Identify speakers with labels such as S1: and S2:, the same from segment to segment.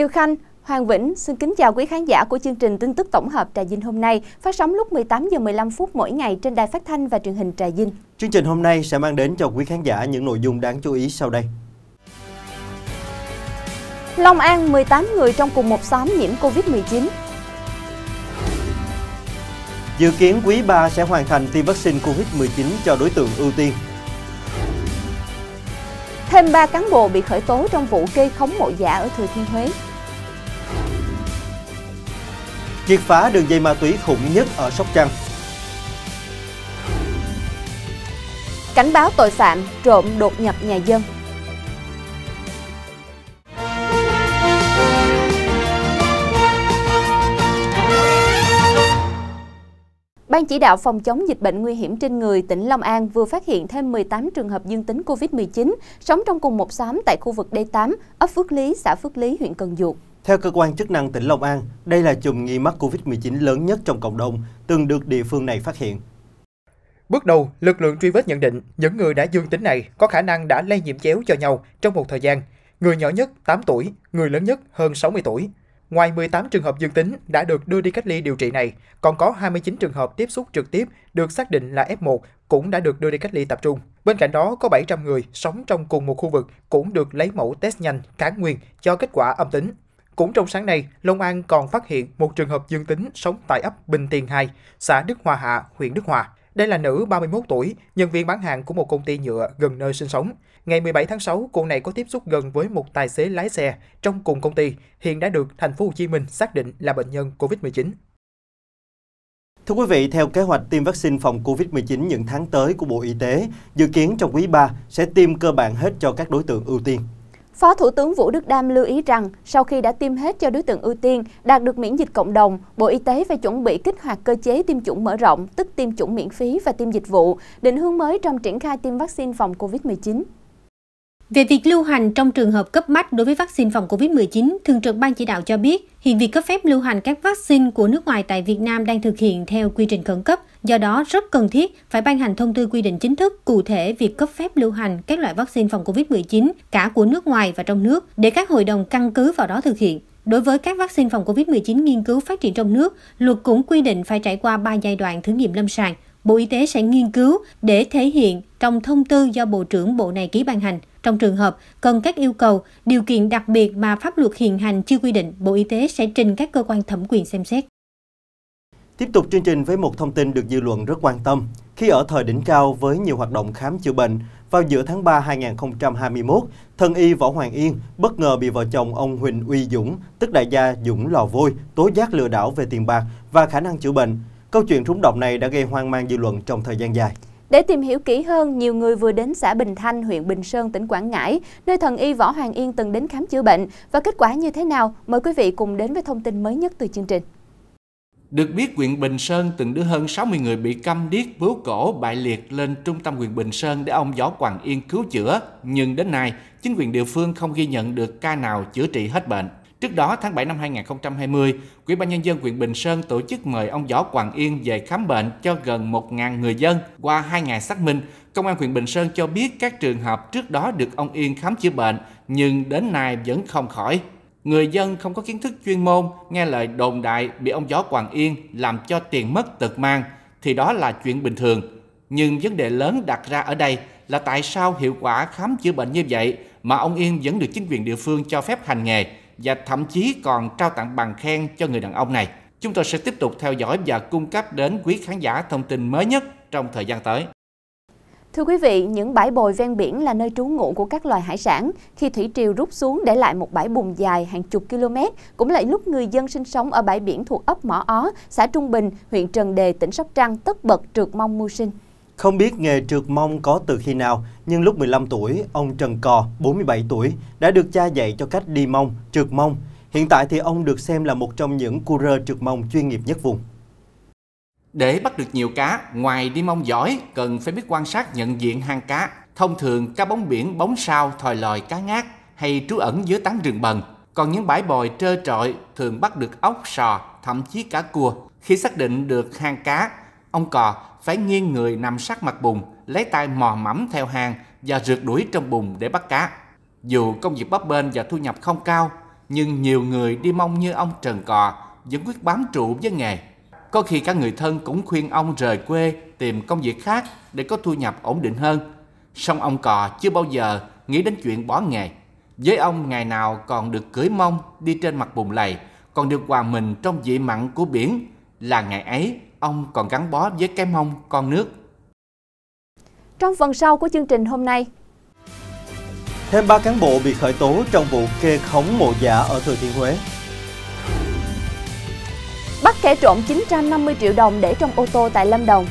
S1: Kiều Khanh, Hoàng Vĩnh xin kính chào quý khán giả của chương trình tin tức tổng hợp Trà Vinh hôm nay, phát sóng lúc 18 giờ 15 phút mỗi ngày
S2: trên đài phát thanh và truyền hình Trà Vinh. Chương trình hôm nay sẽ mang đến cho quý khán giả những nội dung đáng chú ý sau đây.
S1: Long An 18 người trong cùng một xóm nhiễm Covid-19.
S2: Dự kiến quý 3 sẽ hoàn thành tiêm vaccine Covid-19 cho đối tượng ưu tiên.
S1: Thêm 3 cán bộ bị khởi tố trong vụ kê khống mộ giả ở Thừa Thiên Huế
S2: triệt phá đường dây ma túy khủng nhất ở Sóc Trăng.
S1: Cảnh báo tội phạm trộm đột nhập nhà dân. Ban chỉ đạo phòng chống dịch bệnh nguy hiểm trên người tỉnh Long An vừa phát hiện thêm 18 trường hợp dương tính COVID-19 sống trong cùng một xóm tại khu vực D8, ấp Phước Lý, xã Phước Lý, huyện Cần Duộc.
S2: Theo cơ quan chức năng tỉnh Long An, đây là chùm nghi mắc COVID-19 lớn nhất trong cộng đồng, từng được địa phương này phát hiện.
S3: Bước đầu, lực lượng truy vết nhận định những người đã dương tính này có khả năng đã lây nhiễm chéo cho nhau trong một thời gian. Người nhỏ nhất 8 tuổi, người lớn nhất hơn 60 tuổi. Ngoài 18 trường hợp dương tính đã được đưa đi cách ly điều trị này, còn có 29 trường hợp tiếp xúc trực tiếp được xác định là F1 cũng đã được đưa đi cách ly tập trung. Bên cạnh đó, có 700 người sống trong cùng một khu vực cũng được lấy mẫu test nhanh kháng nguyên cho kết quả âm tính. Cũng trong sáng nay, Long An còn phát hiện một trường hợp dương tính sống tại ấp Bình Tiền 2, xã Đức Hòa Hạ, huyện Đức Hòa. Đây là nữ 31 tuổi, nhân viên bán hàng của một công ty nhựa gần nơi sinh sống. Ngày 17 tháng 6, cô này có tiếp xúc gần với một tài xế lái xe trong cùng công ty, hiện đã được thành phố Hồ Chí Minh xác định là bệnh nhân COVID-19.
S2: Thưa quý vị, theo kế hoạch tiêm vaccine phòng COVID-19 những tháng tới của Bộ Y tế, dự kiến trong quý 3 sẽ tiêm cơ bản hết cho các đối tượng ưu tiên.
S1: Phó Thủ tướng Vũ Đức Đam lưu ý rằng, sau khi đã tiêm hết cho đối tượng ưu tiên, đạt được miễn dịch cộng đồng, Bộ Y tế phải chuẩn bị kích hoạt cơ chế tiêm chủng mở rộng, tức tiêm chủng miễn phí và tiêm dịch vụ, định hướng mới trong triển khai tiêm vaccine phòng COVID-19.
S4: Về việc lưu hành trong trường hợp cấp bách đối với vaccine phòng COVID-19, Thường trực Ban Chỉ đạo cho biết, hiện việc cấp phép lưu hành các vaccine của nước ngoài tại Việt Nam đang thực hiện theo quy trình khẩn cấp, do đó rất cần thiết phải ban hành thông tư quy định chính thức cụ thể việc cấp phép lưu hành các loại vaccine phòng COVID-19 cả của nước ngoài và trong nước để các hội đồng căn cứ vào đó thực hiện. Đối với các vaccine phòng COVID-19 nghiên cứu phát triển trong nước, luật cũng quy định phải trải qua 3 giai đoạn thử nghiệm lâm sàng, Bộ Y tế sẽ nghiên cứu để thể hiện trong thông tư do Bộ trưởng Bộ này ký ban hành. Trong trường hợp cần các yêu cầu, điều kiện đặc biệt mà pháp luật hiện hành chưa quy định, Bộ Y tế sẽ trình các cơ quan thẩm quyền xem xét.
S2: Tiếp tục chương trình với một thông tin được dư luận rất quan tâm. Khi ở thời đỉnh cao với nhiều hoạt động khám chữa bệnh, vào giữa tháng 3 2021, thân y Võ Hoàng Yên bất ngờ bị vợ chồng ông Huỳnh Uy Dũng, tức đại gia Dũng Lò Vôi, tố giác lừa đảo về tiền bạc và khả năng chữa bệnh. Câu chuyện rúng động này đã gây hoang mang dư luận trong thời gian dài.
S1: Để tìm hiểu kỹ hơn, nhiều người vừa đến xã Bình Thanh, huyện Bình Sơn, tỉnh Quảng Ngãi, nơi thần y Võ Hoàng Yên từng đến khám chữa bệnh và kết quả như thế nào, mời quý vị cùng đến với thông tin mới nhất từ chương trình.
S5: Được biết, huyện Bình Sơn từng đưa hơn 60 người bị câm điếc, bướu cổ, bại liệt lên trung tâm huyện Bình Sơn để ông Võ Hoàng Yên cứu chữa. Nhưng đến nay, chính quyền địa phương không ghi nhận được ca nào chữa trị hết bệnh. Trước đó, tháng 7 năm 2020, Ủy ban Nhân dân huyện Bình Sơn tổ chức mời ông Võ Hoàng Yên về khám bệnh cho gần 1.000 người dân. Qua 2 ngày xác minh, Công an huyện Bình Sơn cho biết các trường hợp trước đó được ông Yên khám chữa bệnh, nhưng đến nay vẫn không khỏi. Người dân không có kiến thức chuyên môn, nghe lời đồn đại bị ông Võ Hoàng Yên làm cho tiền mất tật mang, thì đó là chuyện bình thường. Nhưng vấn đề lớn đặt ra ở đây là tại sao hiệu quả khám chữa bệnh như vậy mà ông Yên vẫn được chính quyền địa phương cho phép hành nghề – và thậm chí còn trao tặng bằng khen cho người đàn ông này. Chúng tôi sẽ tiếp tục theo dõi và cung cấp đến quý khán giả thông tin mới nhất trong thời gian tới.
S1: Thưa quý vị, những bãi bồi ven biển là nơi trú ngụ của các loài hải sản. Khi thủy triều rút xuống để lại một bãi bùn dài hàng chục km, cũng là lúc người dân sinh sống ở bãi biển thuộc ấp Mỏ Ó, xã Trung Bình, huyện Trần Đề, tỉnh Sóc Trăng tất bật trượt mong
S2: mưu sinh. Không biết nghề trượt mông có từ khi nào, nhưng lúc 15 tuổi, ông Trần Cò, 47 tuổi, đã được cha dạy cho cách đi mông, trượt mông. Hiện tại thì ông được xem là một trong những cua rơ trượt mông chuyên nghiệp nhất vùng.
S5: Để bắt được nhiều cá, ngoài đi mông giỏi, cần phải biết quan sát nhận diện hang cá. Thông thường, cá bóng biển, bóng sao, thòi lòi, cá ngát hay trú ẩn dưới tán rừng bần. Còn những bãi bồi trơ trọi thường bắt được ốc, sò, thậm chí cá cua. Khi xác định được hang cá, ông Cò phải nghiêng người nằm sát mặt bùn, lấy tay mò mẫm theo hàng và rượt đuổi trong bùn để bắt cá. Dù công việc bắp bên và thu nhập không cao, nhưng nhiều người đi mong như ông Trần Cò vẫn quyết bám trụ với nghề. Có khi các người thân cũng khuyên ông rời quê tìm công việc khác để có thu nhập ổn định hơn. Song ông Cò chưa bao giờ nghĩ đến chuyện bỏ nghề. Với ông ngày nào còn được cưới mông đi trên mặt bùn lầy, còn được hòa mình trong vị mặn của biển là ngày ấy ông còn gắn bó với cái mông con nước.
S1: Trong phần sau của chương trình hôm nay,
S2: thêm 3 cán bộ bị khởi tố trong vụ kê khống mộ giả ở Thừa Thiên Huế.
S1: Bắt kẻ trộm 950 triệu đồng để trong ô tô tại Lâm Đồng.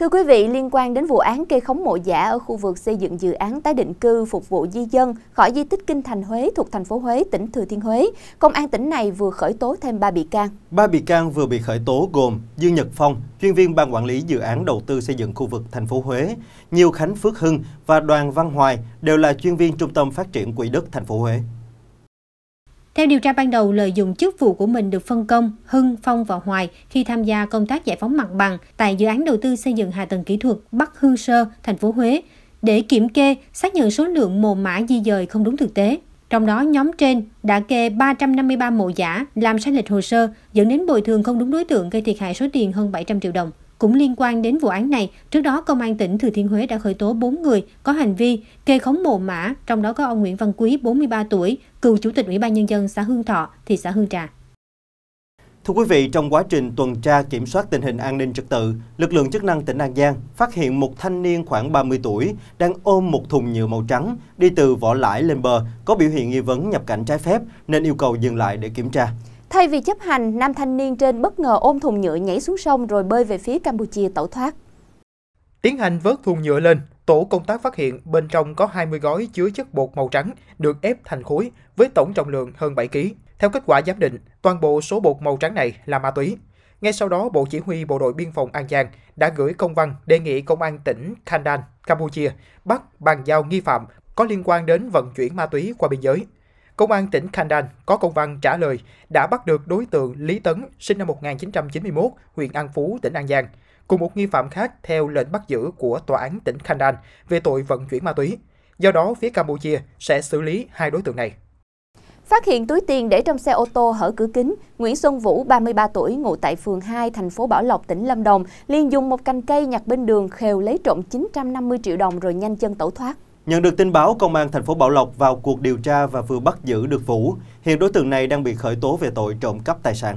S1: Thưa quý vị, liên quan đến vụ án kê khống mộ giả ở khu vực xây dựng dự án tái định cư phục vụ di dân khỏi di tích Kinh Thành Huế thuộc thành phố Huế, tỉnh Thừa Thiên Huế, công an tỉnh này vừa khởi tố thêm 3 bị can.
S2: 3 bị can vừa bị khởi tố gồm Dương Nhật Phong, chuyên viên ban quản lý dự án đầu tư xây dựng khu vực thành phố Huế, Nhiều Khánh Phước Hưng và Đoàn Văn Hoài đều là chuyên viên trung tâm phát triển quỹ đất thành phố Huế.
S4: Theo điều tra ban đầu, lợi dụng chức vụ của mình được phân công, Hưng, Phong và Hoài khi tham gia công tác giải phóng mặt bằng tại dự án đầu tư xây dựng hạ tầng kỹ thuật Bắc Hương Sơ, thành phố Huế để kiểm kê, xác nhận số lượng mồ mã di dời không đúng thực tế. Trong đó, nhóm trên đã kê 353 mộ giả, làm sai lệch hồ sơ, dẫn đến bồi thường không đúng đối tượng gây thiệt hại số tiền hơn 700 triệu đồng. Cũng liên quan đến vụ án này, trước đó Công an tỉnh Thừa Thiên Huế đã khởi tố 4 người có hành vi kê khống mồ mã, trong đó có ông Nguyễn Văn Quý, 43 tuổi, cựu Chủ tịch Ủy ban Nhân dân xã Hương Thọ, thị xã Hương Trà.
S2: Thưa quý vị, trong quá trình tuần tra kiểm soát tình hình an ninh trật tự, lực lượng chức năng tỉnh An Giang phát hiện một thanh niên khoảng 30 tuổi đang ôm một thùng nhựa màu trắng đi từ vỏ lãi lên bờ có biểu hiện nghi vấn nhập cảnh trái phép nên yêu cầu dừng lại để kiểm tra.
S1: Thay vì chấp hành, nam thanh niên trên bất ngờ ôm thùng nhựa nhảy xuống sông rồi bơi về phía Campuchia tẩu thoát.
S3: Tiến hành vớt thùng nhựa lên, tổ công tác phát hiện bên trong có 20 gói chứa chất bột màu trắng được ép thành khối với tổng trọng lượng hơn 7 kg. Theo kết quả giám định, toàn bộ số bột màu trắng này là ma túy. Ngay sau đó, Bộ Chỉ huy Bộ đội Biên phòng An Giang đã gửi công văn đề nghị Công an tỉnh Khandan, Campuchia bắt bàn giao nghi phạm có liên quan đến vận chuyển ma túy qua biên giới. Công an tỉnh Khandan có công văn trả lời đã bắt được đối tượng Lý Tấn, sinh năm 1991, huyện An Phú, tỉnh An Giang, cùng một nghi phạm khác theo lệnh bắt giữ của tòa án tỉnh Khandan về tội vận chuyển ma túy. Do đó, phía Campuchia sẽ xử lý hai đối tượng này.
S1: Phát hiện túi tiền để trong xe ô tô hở cửa kính, Nguyễn Xuân Vũ, 33 tuổi, ngụ tại phường 2, thành phố Bảo Lộc, tỉnh Lâm Đồng, liền dùng một cành cây nhặt bên đường khều lấy trộm 950 triệu đồng rồi nhanh chân tẩu thoát.
S2: Nhận được tin báo, Công an thành phố Bảo Lộc vào cuộc điều tra và vừa bắt giữ được Vũ. Hiện đối tượng này đang bị khởi tố về tội trộm cắp tài sản.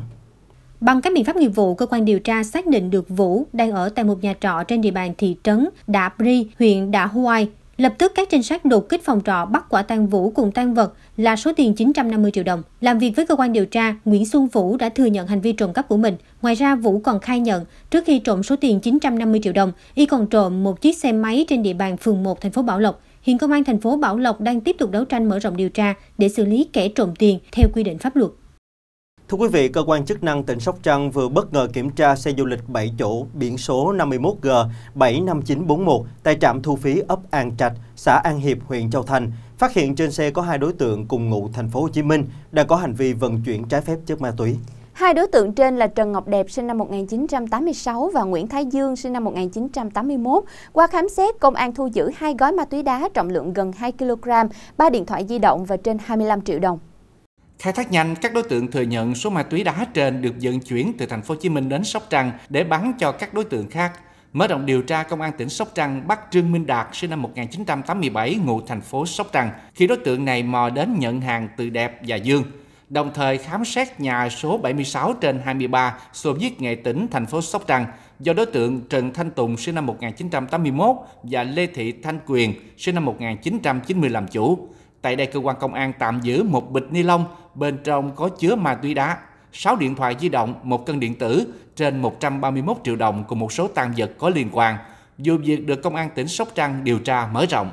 S1: Bằng các biện pháp nghiệp vụ,
S4: cơ quan điều tra xác định được Vũ đang ở tại một nhà trọ trên địa bàn thị trấn Đạ Bri, huyện Đạ Huai. Lập tức các trinh sát đột kích phòng trọ bắt quả tang Vũ cùng tang vật là số tiền 950 triệu đồng. Làm việc với cơ quan điều tra, Nguyễn Xuân Vũ đã thừa nhận hành vi trộm cắp của mình. Ngoài ra, Vũ còn khai nhận trước khi trộm số tiền 950 triệu đồng, y còn trộm một chiếc xe máy trên địa bàn phường 1 thành phố Bảo Lộc. Hiện công an thành phố Bảo Lộc đang tiếp tục đấu tranh mở rộng điều tra để xử lý kẻ trộm tiền theo quy định pháp luật.
S2: Thưa quý vị, cơ quan chức năng tỉnh Sóc Trăng vừa bất ngờ kiểm tra xe du lịch 7 chỗ biển số 51G 75941 tại trạm thu phí ấp An Trạch, xã An Hiệp, huyện Châu Thành. Phát hiện trên xe có hai đối tượng cùng ngụ thành phố Hồ Chí Minh đang có hành vi vận chuyển trái phép chất ma túy.
S1: Hai đối tượng trên là Trần Ngọc Đẹp sinh năm 1986 và Nguyễn Thái Dương sinh năm 1981. Qua khám xét, công an thu giữ hai gói ma túy đá trọng lượng gần 2 kg, 3 điện thoại di động và trên 25 triệu đồng.
S5: Khai thác nhanh, các đối tượng thừa nhận số ma túy đá trên được vận chuyển từ thành phố Hồ Chí Minh đến Sóc Trăng để bán cho các đối tượng khác. Mở rộng điều tra, công an tỉnh Sóc Trăng bắt Trương Minh Đạt sinh năm 1987 ngụ thành phố Sóc Trăng khi đối tượng này mò đến nhận hàng từ Đẹp và Dương đồng thời khám xét nhà số 76 trên 23 Xô Viết Nghệ tỉnh, thành phố Sóc Trăng do đối tượng Trần Thanh Tùng sinh năm 1981 và Lê Thị Thanh Quyền sinh năm 1990 làm chủ. Tại đây, cơ quan công an tạm giữ một bịch ni lông, bên trong có chứa ma túy đá, 6 điện thoại di động, một cân điện tử, trên 131 triệu đồng cùng một số tăng vật có liên quan. Vụ việc được Công an tỉnh Sóc Trăng điều tra mở rộng.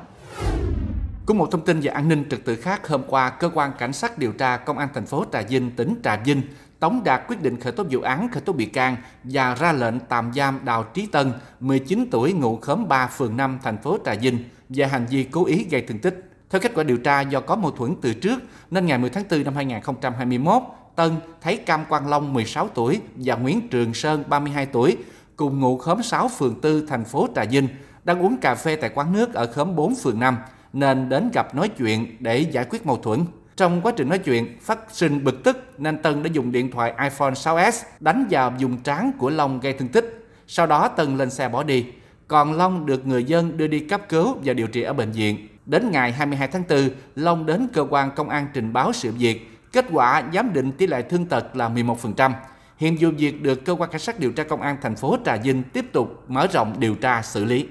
S5: Cũng một thông tin về an ninh trật tự khác, hôm qua, cơ quan cảnh sát điều tra công an thành phố Trà Vinh, tỉnh Trà Vinh tống đạt quyết định khởi tố vụ án, khởi tố bị can và ra lệnh tạm giam Đào Trí Tân, 19 tuổi, ngụ khóm 3, phường 5, thành phố Trà Vinh về hành vi cố ý gây thương tích. Theo kết quả điều tra, do có mâu thuẫn từ trước nên ngày 10 tháng 4 năm 2021, Tân thấy Cam Quang Long 16 tuổi và Nguyễn Trường Sơn 32 tuổi cùng ngụ khóm 6 phường 4 thành phố Trà Vinh đang uống cà phê tại quán nước ở khóm 4 phường 5 nên đến gặp nói chuyện để giải quyết mâu thuẫn. Trong quá trình nói chuyện, phát sinh bực tức nên Tân đã dùng điện thoại iPhone 6s đánh vào vùng trán của Long gây thương tích. Sau đó Tân lên xe bỏ đi. Còn Long được người dân đưa đi cấp cứu và điều trị ở bệnh viện. Đến ngày 22 tháng 4, Long đến cơ quan công an trình báo sự việc. Kết quả giám định tỷ lệ thương tật là 11%. Hiện vụ việc được cơ quan cảnh sát điều tra công an thành phố Trà Vinh tiếp tục mở rộng điều tra xử lý.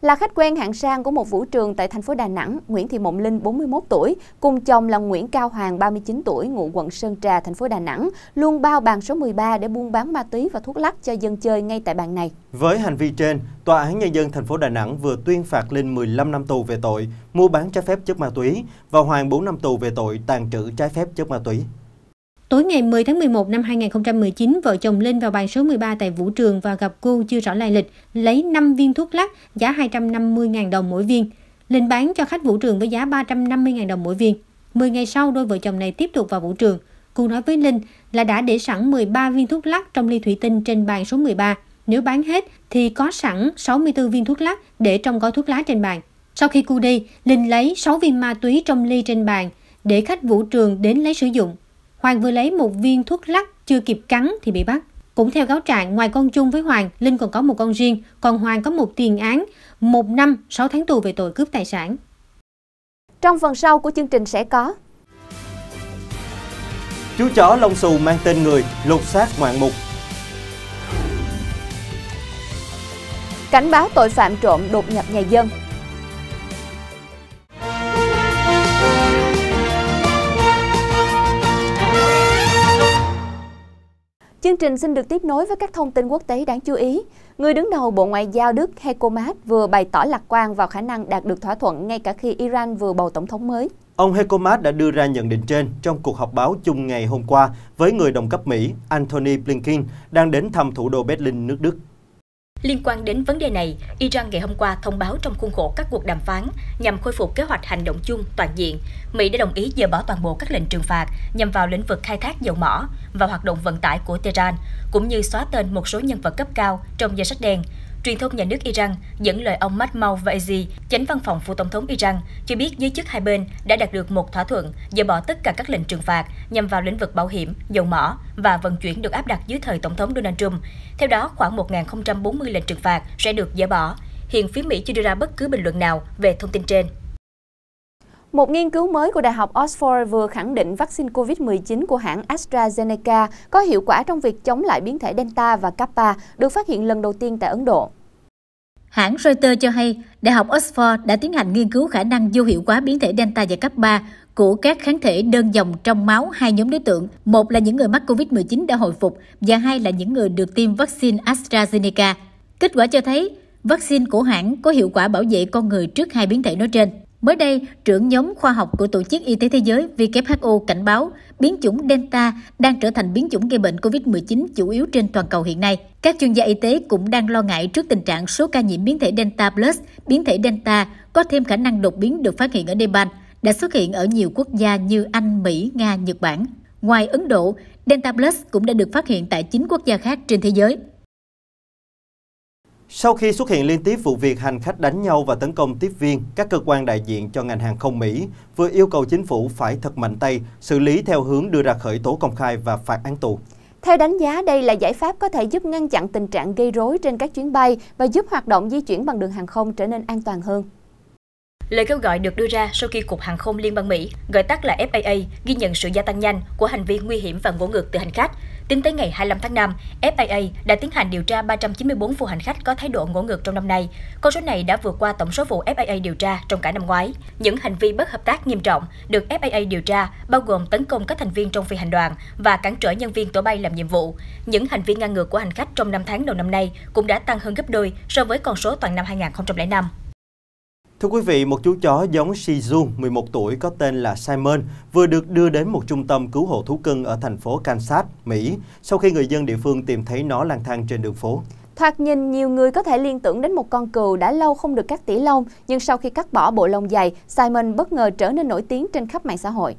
S1: Là khách quen hạng sang của một vũ trường tại thành phố Đà Nẵng, Nguyễn Thị Mộng Linh 41 tuổi cùng chồng là Nguyễn Cao Hoàng 39 tuổi ngụ quận Sơn Trà thành phố Đà Nẵng luôn bao bàn số 13 để buôn bán ma túy và thuốc lắc cho dân chơi ngay tại bàn này.
S2: Với hành vi trên, tòa án nhân dân thành phố Đà Nẵng vừa tuyên phạt Linh 15 năm tù về tội mua bán trái phép chất ma túy và Hoàng 4 năm tù về tội tàn trữ trái phép chất ma túy.
S4: Tối ngày 10 tháng 11 năm 2019, vợ chồng Linh vào bàn số 13 tại Vũ Trường và gặp cô chưa rõ lai lịch, lấy 5 viên thuốc lắc giá 250.000 đồng mỗi viên. Linh bán cho khách Vũ Trường với giá 350.000 đồng mỗi viên. 10 ngày sau, đôi vợ chồng này tiếp tục vào Vũ Trường. Cô nói với Linh là đã để sẵn 13 viên thuốc lắc trong ly thủy tinh trên bàn số 13. Nếu bán hết thì có sẵn 64 viên thuốc lắc để trong gói thuốc lá trên bàn. Sau khi cô đi, Linh lấy 6 viên ma túy trong ly trên bàn để khách vũ trường đến lấy sử dụng. Hoàng vừa lấy một viên thuốc lắc chưa kịp cắn thì bị bắt. Cũng theo cáo trạng, ngoài con chung với Hoàng, Linh còn có một con riêng, còn Hoàng có một tiền án một năm 6 tháng tù về tội cướp tài sản. Trong phần sau của chương trình sẽ có
S2: Chú chó lông xù mang tên người lột xác ngoạn mục
S1: Cảnh báo tội phạm trộm đột nhập nhà dân Chương trình xin được tiếp nối với các thông tin quốc tế đáng chú ý. Người đứng đầu Bộ Ngoại giao Đức Heiko Maas vừa bày tỏ lạc quan vào khả năng đạt được thỏa thuận ngay cả khi Iran vừa bầu tổng thống mới.
S2: Ông Heiko Maas đã đưa ra nhận định trên trong cuộc họp báo chung ngày hôm qua với người đồng cấp Mỹ Antony Blinken đang đến thăm thủ đô Berlin nước Đức.
S6: Liên quan đến vấn đề này, Iran ngày hôm qua thông báo trong khuôn khổ các cuộc đàm phán nhằm khôi phục kế hoạch hành động chung toàn diện, Mỹ đã đồng ý dỡ bỏ toàn bộ các lệnh trừng phạt nhằm vào lĩnh vực khai thác dầu mỏ và hoạt động vận tải của Tehran, cũng như xóa tên một số nhân vật cấp cao trong danh sách đen, Truyền thông nhà nước Iran dẫn lời ông Mahmoud Vaezi, chánh văn phòng phủ tổng thống Iran, cho biết giới chức hai bên đã đạt được một thỏa thuận dỡ bỏ tất cả các lệnh trừng phạt nhằm vào lĩnh vực bảo hiểm, dầu mỏ và vận chuyển được áp đặt dưới thời tổng thống Donald Trump. Theo đó, khoảng 1.040 lệnh trừng phạt sẽ được dỡ bỏ. Hiện phía Mỹ chưa đưa ra bất cứ bình luận nào về thông tin trên.
S1: Một nghiên cứu mới của Đại học Oxford vừa khẳng định vaccine COVID-19 của hãng AstraZeneca có hiệu quả trong việc chống lại biến thể Delta
S7: và Kappa, được phát hiện lần đầu tiên tại Ấn Độ. Hãng Reuters cho hay, Đại học Oxford đã tiến hành nghiên cứu khả năng vô hiệu hóa biến thể Delta và Kappa của các kháng thể đơn dòng trong máu hai nhóm đối tượng. Một là những người mắc COVID-19 đã hồi phục và hai là những người được tiêm vaccine AstraZeneca. Kết quả cho thấy, vaccine của hãng có hiệu quả bảo vệ con người trước hai biến thể nói trên. Mới đây, trưởng nhóm khoa học của Tổ chức Y tế Thế giới WHO cảnh báo biến chủng Delta đang trở thành biến chủng gây bệnh COVID-19 chủ yếu trên toàn cầu hiện nay. Các chuyên gia y tế cũng đang lo ngại trước tình trạng số ca nhiễm biến thể Delta Plus, biến thể Delta có thêm khả năng đột biến được phát hiện ở Nepal, đã xuất hiện ở nhiều quốc gia như Anh, Mỹ, Nga, Nhật Bản. Ngoài Ấn Độ, Delta Plus cũng đã được phát hiện tại 9 quốc gia khác trên thế giới.
S2: Sau khi xuất hiện liên tiếp vụ việc hành khách đánh nhau và tấn công tiếp viên, các cơ quan đại diện cho ngành hàng không Mỹ vừa yêu cầu chính phủ phải thật mạnh tay, xử lý theo hướng đưa ra khởi tố công khai và phạt án tù.
S1: Theo đánh giá, đây là giải pháp có thể giúp ngăn chặn tình trạng gây rối trên các chuyến bay và giúp hoạt động di chuyển bằng đường hàng không trở nên an toàn hơn.
S6: Lời kêu gọi được đưa ra sau khi Cục Hàng không Liên bang Mỹ, gọi tắt là FAA, ghi nhận sự gia tăng nhanh của hành vi nguy hiểm và ngỗ ngược từ hành khách, Tính tới ngày 25 tháng 5, FAA đã tiến hành điều tra 394 vụ hành khách có thái độ ngỗ ngược trong năm nay. Con số này đã vượt qua tổng số vụ FAA điều tra trong cả năm ngoái. Những hành vi bất hợp tác nghiêm trọng được FAA điều tra bao gồm tấn công các thành viên trong phi hành đoàn và cản trở nhân viên tổ bay làm nhiệm vụ. Những hành vi ngang ngược của hành khách trong năm tháng đầu năm nay cũng đã tăng hơn gấp đôi so với con số toàn năm 2005.
S2: Thưa quý vị, một chú chó giống Shih Tzu 11 tuổi có tên là Simon vừa được đưa đến một trung tâm cứu hộ thú cưng ở thành phố Kansas, Mỹ sau khi người dân địa phương tìm thấy nó lang thang trên đường phố.
S1: Thoạt nhìn, nhiều người có thể liên tưởng đến một con cừu đã lâu không được cắt tỉ lông, nhưng sau khi cắt bỏ bộ lông dày, Simon bất ngờ trở nên nổi tiếng trên khắp mạng xã hội.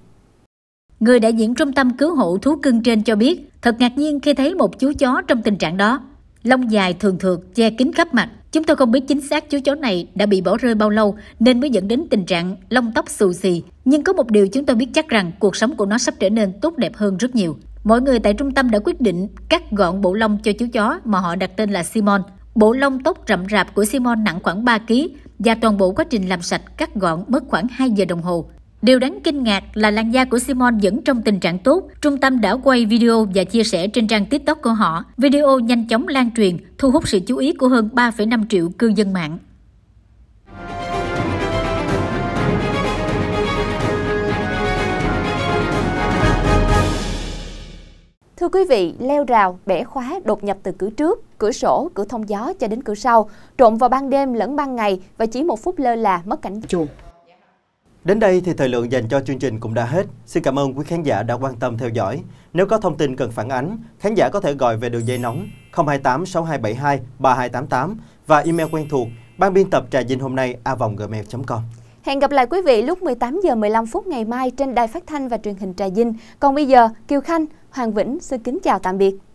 S7: Người đại diện trung tâm cứu hộ thú cưng trên cho biết, thật ngạc nhiên khi thấy một chú chó trong tình trạng đó. Lông dài thường thường, che kín khắp mặt. Chúng tôi không biết chính xác chú chó này đã bị bỏ rơi bao lâu nên mới dẫn đến tình trạng lông tóc xù xì. Nhưng có một điều chúng tôi biết chắc rằng cuộc sống của nó sắp trở nên tốt đẹp hơn rất nhiều. Mọi người tại trung tâm đã quyết định cắt gọn bộ lông cho chú chó mà họ đặt tên là Simon. Bộ lông tóc rậm rạp của Simon nặng khoảng 3 kg và toàn bộ quá trình làm sạch cắt gọn mất khoảng 2 giờ đồng hồ. Điều đáng kinh ngạc là làn da của Simon vẫn trong tình trạng tốt. Trung tâm đã quay video và chia sẻ trên trang TikTok của họ. Video nhanh chóng lan truyền, thu hút sự chú ý của hơn 3,5 triệu cư dân mạng.
S1: Thưa quý vị, leo rào, bẻ khóa, đột nhập từ cửa trước, cửa sổ, cửa thông gió cho đến cửa sau, trộm vào ban đêm lẫn ban ngày và chỉ một phút lơ là mất cảnh chuồng.
S2: Đến đây thì thời lượng dành cho chương trình cũng đã hết. Xin cảm ơn quý khán giả đã quan tâm theo dõi. Nếu có thông tin cần phản ánh, khán giả có thể gọi về đường dây nóng 028 6272 3288 và email quen thuộc ban biên tập trà dinh hôm nay a.gmail.com.
S1: Hẹn gặp lại quý vị lúc 18 giờ 15 phút ngày mai trên đài phát thanh và truyền hình Trà Vinh. Còn bây giờ, Kiều Khanh, Hoàng Vĩnh xin kính chào tạm biệt.